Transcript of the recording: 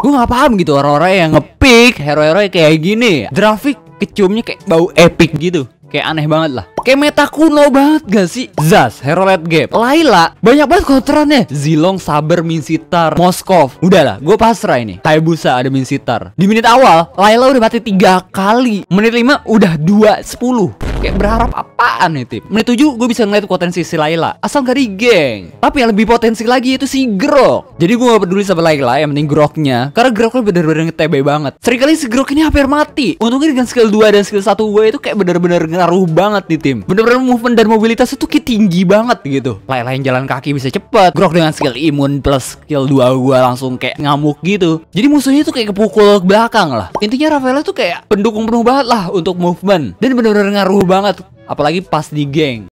gue gak paham gitu orang-orang yang ngepick hero-hero kayak gini grafik keciumnya kayak bau epic gitu Kayak aneh banget lah Kayak meta kuno banget gak sih? Zaz, Hero Late Game Laila Banyak banget kotorannya Zilong, Saber, Minsitar Moskov Udahlah, gue pasrah ini busa ada Minsitar Di menit awal Laila udah mati tiga kali Menit 5 udah 2, 10 Kayak berharap apaan nih tim Menit 7 gue bisa ngeliat potensi si Laila Asal gak di geng Tapi yang lebih potensi lagi itu si Grok Jadi gue gak peduli sama Laila yang penting Groknya Karena Grok lo bener-bener ngetebe banget Seringkali si Grok ini hampir mati Untungnya dengan skill 2 dan skill 1 gue itu kayak bener-bener ngaruh banget nih tim Bener-bener movement dan mobilitas itu kayak tinggi banget gitu Layla yang jalan kaki bisa cepet Grok dengan skill imun plus skill 2 gue langsung kayak ngamuk gitu Jadi musuhnya tuh kayak kepukul ke belakang lah Intinya Rafaela tuh kayak pendukung penuh banget lah untuk movement Dan bener-bener ngaruh banget apalagi pas di geng